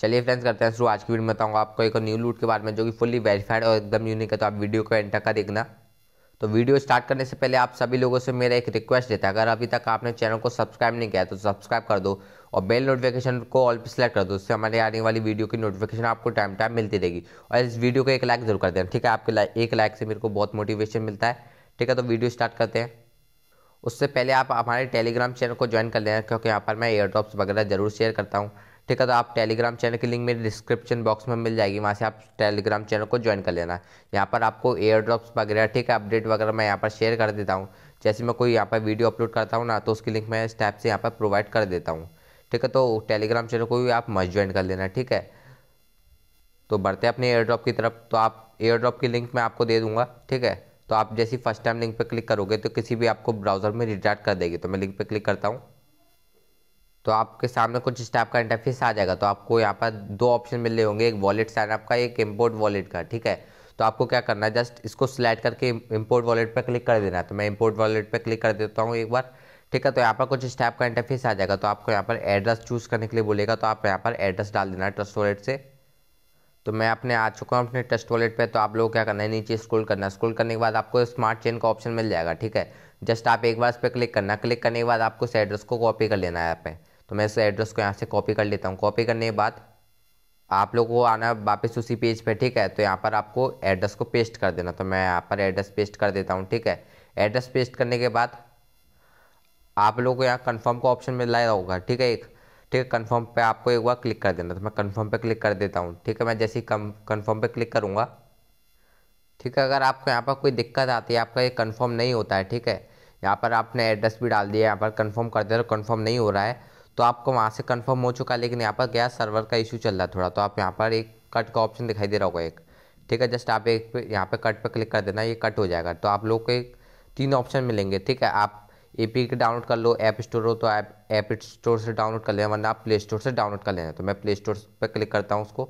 चलिए फ्रेंड्स करते हैं शुरू आज की वीडियो में बताऊंगा आपको एक न्यू लूट के बारे में जो कि फुली वेरीफाइड और एकदम यूनिक है तो आप वीडियो को एंड का देखना तो वीडियो स्टार्ट करने से पहले आप सभी लोगों से मेरा एक रिक्वेस्ट देता है अगर अभी तक आपने चैनल को सब्सक्राइब नहीं किया तो सब्सक्राइब कर दो और बेल नोटिफिकेशन को ऑल पर सिलेक्ट कर दो उससे हमारे आने वाली वीडियो की नोटिफिकेशन आपको टाइम टाइम मिलती रहेगी और इस वीडियो को एक लाइक जरूर कर देना ठीक है आपके लाइक एक लाइक से मेरे को बहुत मोटिवेशन मिलता है ठीक है तो वीडियो स्टार्ट करते हैं उससे पहले आप हमारे टेलीग्राम चैनल को ज्वाइन कर लेना क्योंकि यहाँ पर मैं एयर ड्रॉप्स वगैरह जरूर शेयर करता हूँ ठीक है तो आप टेलीग्राम चैनल की लिंक मेरे डिस्क्रिप्शन बॉक्स में मिल जाएगी वहाँ से आप टेलीग्राम चैनल को ज्वाइन कर लेना यहाँ पर आपको एयर ड्रॉप्स वगैरह ठीक है अपडेट वगैरह मैं यहाँ पर शेयर कर देता हूँ जैसे मैं कोई यहाँ पर वीडियो अपलोड करता हूँ ना तो उसकी लिंक मैं स्टैप से यहाँ पर प्रोवाइड कर देता हूँ ठीक है तो टेलीग्राम चैनल को भी आप मस्ट ज्वाइन कर लेना ठीक है तो बढ़ते अपने एयर ड्रॉप की तरफ तो आप एयर ड्रॉप की लिंक मैं आपको दे दूंगा ठीक है तो आप जैसी फर्स्ट टाइम लिंक पर क्लिक करोगे तो किसी भी आपको ब्राउज़र में रिडायरेक्ट कर देगी तो मैं लिंक पर क्लिक करता हूँ तो आपके सामने कुछ इस टाइप का इंटरफेस आ जाएगा तो आपको यहाँ पर दो ऑप्शन मिल रहे होंगे एक वॉलेट साइनअप का एक इम्पोर्ट वॉलेट का ठीक है तो आपको क्या करना है जस्ट इसको सिलेक्ट करके इम्पोर्ट वॉलेट पर क्लिक कर देना है तो मैं इम्पोर्ट वॉलेट पर क्लिक कर देता हूँ एक बार ठीक है तो यहाँ पर कुछ स्टैप का इंटरफेस आ जाएगा तो आपको यहाँ पर एड्रेस चूज़ करने के लिए बोलेगा तो आप यहाँ पर एड्रेस डाल देना है ट्रस्ट वॉलेट से तो मैं अपने आ चुका हूँ अपने ट्रस्ट वॉलेट पे तो आप लोग क्या करना है नीचे स्क्रॉल करना स्क्रॉल करने के बाद आपको स्मार्ट चेन का ऑप्शन मिल जाएगा ठीक है जस्ट आप एक बार इस पर क्लिक करना क्लिक करने के बाद आपको उस एड्रेस को कॉपी कर लेना है यहाँ पर तो मैं इस एड्रेस को यहाँ से कॉपी कर लेता हूँ कॉपी करने के बाद आप लोगों को आना वापस उसी पेज पे ठीक है तो यहाँ पर आपको एड्रेस को पेस्ट कर देना तो मैं यहाँ पर एड्रेस पेस्ट कर देता हूँ ठीक है एड्रेस पेस्ट करने के बाद आप लोगों को यहाँ कन्फर्म का ऑप्शन मिल रहा होगा ठीक है एक ठीक है कन्फर्म पर आपको एक बार क्लिक कर देना तो मैं कन्फर्म पर क्लिक कर देता हूँ ठीक है मैं जैसे ही कन्फर्म पर क्लिक करूँगा ठीक है अगर आपको यहाँ पर कोई दिक्कत आती है आपका ये कन्फर्म नहीं होता है ठीक है यहाँ पर आपने एड्रेस भी डाल दिया यहाँ पर कन्फर्म कर दिया तो कन्फर्म नहीं हो रहा है तो आपको वहाँ से कंफर्म हो चुका है लेकिन यहाँ पर गया सर्वर का इशू चल रहा है थोड़ा तो आप यहाँ पर एक कट का ऑप्शन दिखाई दे रहा होगा एक ठीक है जस्ट आप एक यहाँ पर कट पर क्लिक कर देना ये कट हो जाएगा तो आप लोग को एक तीन ऑप्शन मिलेंगे ठीक है आप ए पी के डाउनलोड कर लो ऐप स्टोर हो तो ऐप ऐप स्टोर से डाउनलोड कर लेना वरना आप प्ले स्टोर से डाउनलोड कर लेना तो मैं प्ले स्टोर पर क्लिक करता हूँ उसको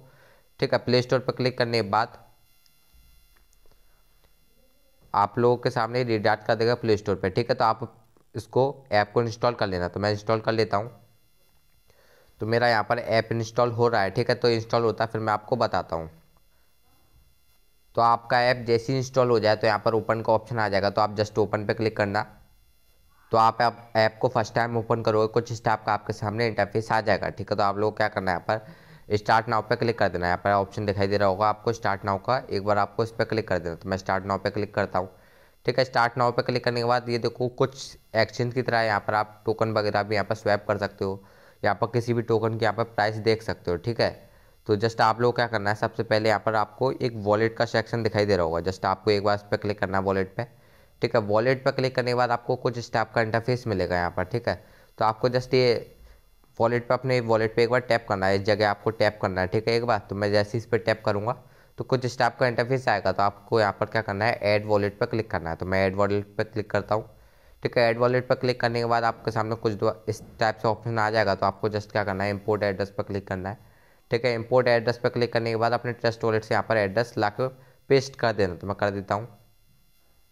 ठीक है प्ले स्टोर पर क्लिक करने के बाद आप लोगों के सामने रिडाट कर देगा प्ले स्टोर पर ठीक है तो आप इसको ऐप को इंस्टॉल कर लेना तो मैं इंस्टॉल कर लेता हूँ तो मेरा यहाँ पर ऐप इंस्टॉल हो रहा है ठीक है तो इंस्टॉल होता है फिर मैं आपको बताता हूँ तो आपका ऐप जैसे इंस्टॉल हो जाए तो यहाँ पर ओपन का ऑप्शन आ जाएगा तो आप जस्ट ओपन पर क्लिक करना तो आप ऐप को फर्स्ट टाइम ओपन करोगे कुछ स्टाफ का आपके सामने इंटरफेस आ जाएगा ठीक है तो आप लोग क्या करना है यहाँ पर स्टार्ट नाव पे क्लिक कर देना यहाँ पर ऑप्शन दिखाई दे रहा होगा आपको स्टार्ट नाव का एक बार आपको इस पर क्लिक कर देना तो मैं स्टार्ट नाव पे क्लिक करता हूँ ठीक है स्टार्ट नाव पे क्लिक करने के बाद ये देखो कुछ एक्सचेंज की तरह यहाँ पर आप टोकन वगैरह भी यहाँ पर स्वैप कर सकते हो यहाँ पर किसी भी टोकन की यहाँ पर प्राइस देख सकते हो ठीक है तो जस्ट आप लोग क्या करना है सबसे पहले यहाँ पर आपको एक वॉलेट का सेक्शन दिखाई दे रहा होगा जस्ट आपको एक बार इस पर क्लिक करना है वॉलेट पर ठीक है वॉलेट पर क्लिक करने के बाद आपको कुछ इस टाइप का इंटरफेस मिलेगा यहाँ पर ठीक है तो आपको जस्ट ये वॉलेट पर अपने वॉलेट पर एक बार टैप करना है इस जगह आपको टैप करना है ठीक है एक बार तो मैं जैसे इस पर टैप करूँगा तो कुछ इस टाइप का इंटरफेस आएगा तो आपको यहाँ पर क्या करना है ऐड वॉलेट पर क्लिक करना है तो मैं ऐड वॉलेट पर क्लिक करता हूँ ठीक है एड वॉलेट पर क्लिक करने के बाद आपके सामने कुछ दो इस टाइप से ऑप्शन आ जाएगा तो आपको जस्ट क्या करना है इम्पोर्ट एड्रेस पर क्लिक करना है ठीक है इम्पोर्ट एड्रेस पर क्लिक करने के बाद अपने ट्रस्ट वॉलेट से यहाँ पर एड्रेस ला पेस्ट कर देना तो मैं कर देता हूँ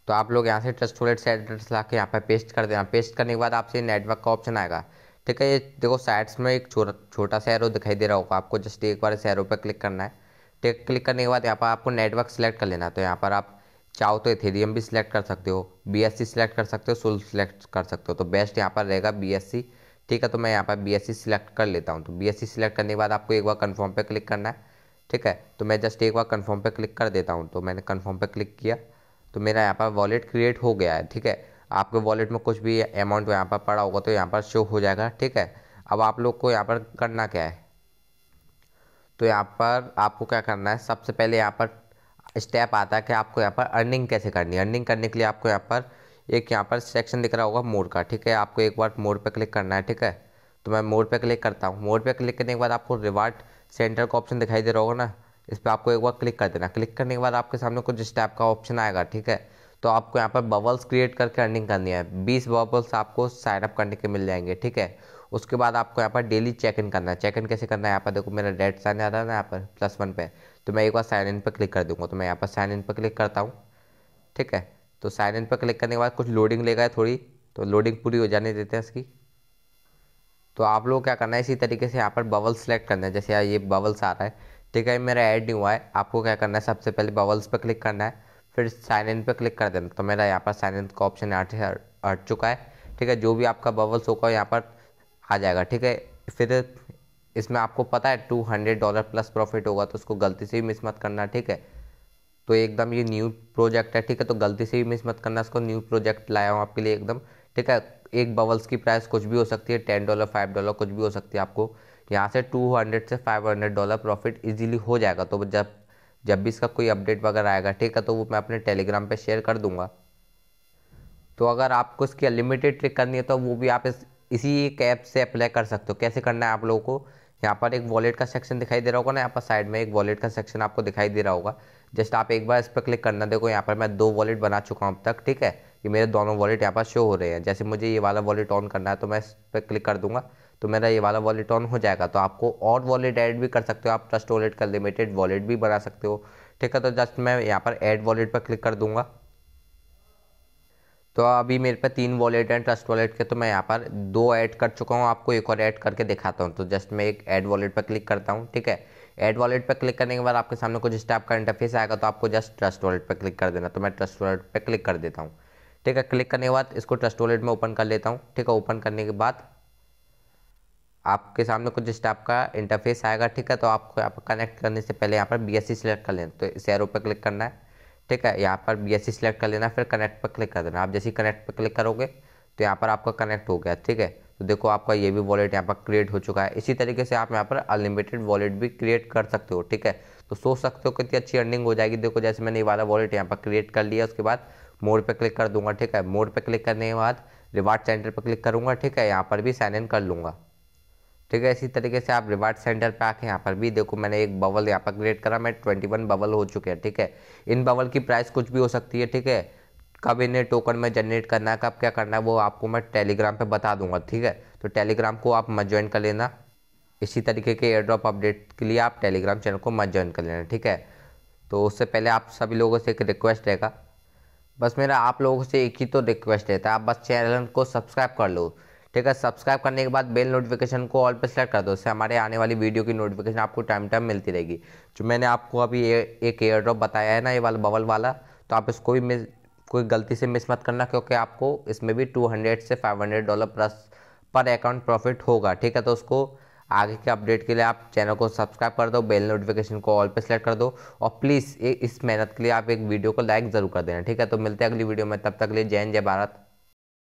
तो आप लोग यहाँ से ट्रस्ट वॉलेट से एड्रेस ला के यहाँ पर पेस्ट कर देना पेस्ट करने के बाद आपसे नेटवर्क का ऑप्शन आएगा ठीक है ये देखो साइड्स में एक छोटा सा एरो दिखाई दे रहा होगा आपको जस्ट एक बार इस एरो पर क्लिक करना है ठीक क्लिक करने के बाद यहाँ पर आपको नेटवर्क सेलेक्ट कर लेना तो यहाँ पर आप चाहो तो एथेरियम भी सिलेक्ट कर सकते हो बी एस सी सिलेक्ट कर सकते हो सुल सिलेक्ट कर सकते हो तो बेस्ट यहाँ पर रहेगा बी एस सी ठीक है तो मैं यहाँ पर बी एस सी सिलेक्ट कर लेता हूँ तो बी एस सी सिलेक्ट करने के बाद आपको एक बार कन्फर्म पे क्लिक करना है ठीक है तो मैं जस्ट एक बार कन्फर्म पर क्लिक कर देता हूँ तो मैंने कन्फर्म पर क्लिक किया तो मेरा यहाँ पर वॉलेट क्रिएट हो गया है ठीक है आपके वॉलेट में कुछ भी अमाउंट यहाँ पर पड़ा होगा तो यहाँ पर शो हो जाएगा ठीक है अब आप लोग को यहाँ पर करना क्या है तो यहाँ पर आपको क्या करना है सबसे पहले यहाँ पर स्टेप आता है कि आपको यहाँ पर अर्निंग कैसे करनी है अर्निंग करने के लिए आपको यहाँ पर एक यहाँ पर सेक्शन दिख रहा होगा मोड का ठीक है आपको एक बार मोड पर क्लिक करना है ठीक है तो मैं मोड पर क्लिक करता हूँ मोड पर क्लिक करने के बाद आपको रिवार्ड सेंटर का ऑप्शन दिखाई दे रहा होगा ना इस पर आपको एक बार क्लिक कर देना क्लिक करने के बाद आपके सामने कुछ स्टेप का ऑप्शन आएगा ठीक है तो आपको यहाँ पर बबल्स क्रिएट करके अर्निंग करनी है बीस बबल्स आपको साइनअप करने के मिल जाएंगे ठीक है उसके बाद आपको यहाँ पर डेली चेक इन करना है चेक इन कैसे करना है यहाँ पर देखो मेरा डेट साइन आ रहा है ना यहाँ पर प्लस वन पे तो मैं एक बार साइन इन पर क्लिक कर दूँगा तो मैं यहाँ पर साइन इन पर क्लिक करता हूँ ठीक है तो साइन इन पर क्लिक करने के बाद कुछ लोडिंग लेगा थोड़ी तो लोडिंग पूरी हो जाने देते हैं इसकी तो आप लोग क्या करना है इसी तरीके से यहाँ पर बबल सेलेक्ट करना है जैसे यार ये बबल्स आ रहा है ठीक है मेरा ऐड नहीं हुआ है आपको क्या करना है सबसे पहले बबल्स पर क्लिक करना है फिर साइन इन पर क्लिक कर देना तो मेरा यहाँ पर साइन इन का ऑप्शन हट चुका है ठीक है जो भी आपका बबल्स होगा यहाँ पर आ जाएगा ठीक है फिर इसमें आपको पता है two hundred dollar plus profit होगा तो उसको गलती से भी मिस मत करना ठीक है तो एकदम ये न्यू प्रोजेक्ट है ठीक है तो गलती से भी मिस मत करना इसको न्यू प्रोजेक्ट लाया हूँ आपके लिए एकदम ठीक है एक बबल्स की प्राइस कुछ भी हो सकती है टेन डॉलर फाइव डॉलर कुछ भी हो सकती है आपको यहाँ से टू हंड्रेड से five hundred dollar profit easily हो जाएगा तो जब जब भी इसका कोई अपडेट वगैरह आएगा ठीक है तो वो मैं अपने टेलीग्राम पे शेयर कर दूंगा तो अगर आपको इसकी अनलिमिटेड ट्रिक करनी है तो वो भी आप इस इसी ऐप से अप्लाई कर सकते हो कैसे करना है आप लोगों को यहाँ पर एक वॉलेट का सेक्शन दिखाई दे रहा होगा ना यहाँ पर साइड में एक वॉलेट का सेक्शन आपको दिखाई दे रहा होगा जस्ट आप एक बार इस पर क्लिक करना देखो यहाँ पर मैं दो वॉलेट बना चुका हूँ अब तक ठीक है ये मेरे दोनों वॉलेट यहाँ पर शो हो रहे हैं जैसे मुझे ये वाला वॉलेट ऑन करना है तो मैं इस पर क्लिक कर दूंगा तो मेरा ये वाला वॉलेट ऑन हो जाएगा तो आपको और वॉलेट ऐड भी कर सकते हो आप ट्रस्ट वॉलेट का लिमिटेड वॉलेट भी बना सकते हो ठीक है तो जस्ट मैं यहाँ पर ऐड वॉलेट पर क्लिक कर दूंगा तो अभी मेरे पे तीन वॉलेट हैं ट्रस्ट वॉलेट के तो मैं यहाँ पर दो ऐड कर चुका हूँ आपको एक और ऐड करके दिखाता हूँ तो जस्ट मैं एक ऐड वॉलेट पर क्लिक करता हूँ ठीक है ऐड वॉलेट पर क्लिक करने के बाद आपके सामने कुछ स्टाफ का इंटरफेस आएगा तो आपको जस्ट ट्रस्ट वॉलेट पर क्लिक कर देना तो मैं ट्रस्ट वॉलेट पर क्लिक कर देता हूँ ठीक है क्लिक करने के बाद इसको ट्रस्ट वॉलेट में ओपन कर लेता हूँ ठीक है ओपन करने के बाद आपके सामने कुछ स्टाफ का इंटरफेस आएगा ठीक है तो आपको यहाँ पर कनेक्ट करने से पहले यहाँ पर बी एस सी सिलेक्ट कर लें तो इस एरो पर क्लिक करना है ठीक है यहाँ पर बी एस सिलेक्ट कर लेना फिर कनेक्ट पर क्लिक कर देना आप जैसे कनेक्ट पर क्लिक करोगे तो यहाँ पर आपका कनेक्ट हो गया ठीक है तो देखो आपका ये भी वॉलेट यहाँ पर क्रिएट हो चुका है इसी तरीके से आप यहाँ पर अनलिमिटेड वॉलेट भी क्रिएट कर सकते हो ठीक है तो सोच सकते हो कितनी अच्छी अर्निंग हो जाएगी देखो जैसे मैंने ये वाला वॉलेट यहाँ पर क्रिएट कर लिया उसके बाद मोड पर क्लिक कर दूंगा ठीक है मोड पर क्लिक करने के बाद रिवार्ड सेंटर पर क्लिक करूँगा ठीक है यहाँ पर भी साइन इन कर लूँगा ठीक है इसी तरीके से आप रिवार्ड सेंटर पे आके यहाँ पर भी देखो मैंने एक बबल यहाँ पर क्रिएट करा मैं ट्वेंटी वन बबल हो चुके हैं ठीक है इन बबल की प्राइस कुछ भी हो सकती है ठीक है कब इन्हें टोकन में जनरेट करना है कब क्या करना है वो आपको मैं टेलीग्राम पर बता दूंगा ठीक है तो टेलीग्राम को आप मत ज्वाइन कर लेना इसी तरीके के एयर ड्रॉप अपडेट के लिए आप टेलीग्राम चैनल को मत ज्वाइन कर लेना ठीक है तो उससे पहले आप सभी लोगों से एक रिक्वेस्ट रहेगा बस मेरा आप लोगों से एक ही तो रिक्वेस्ट रहता है आप बस चैनल को सब्सक्राइब कर लो ठीक है सब्सक्राइब करने के बाद बेल नोटिफिकेशन को ऑल पर सेलेक्ट कर दो उससे हमारे आने वाली वीडियो की नोटिफिकेशन आपको टाइम टाइम मिलती रहेगी जो मैंने आपको अभी ए, एक एयर ड्रॉप बताया है ना ये वाला बबल वाला तो आप इसको भी मिस कोई गलती से मिस मत करना क्योंकि आपको इसमें भी टू से फाइव डॉलर प्लस पर अकाउंट प्रॉफिट होगा ठीक है तो उसको आगे के अपडेट के लिए आप चैनल को सब्सक्राइब कर दो बेल नोटिफिकेशन को ऑल पे सेलेक्ट कर दो और प्लीज़ इस मेहनत के लिए आप एक वीडियो को लाइक ज़रूर कर देना ठीक है तो मिलते हैं अगली वीडियो में तब तक के लिए जैन जय भारत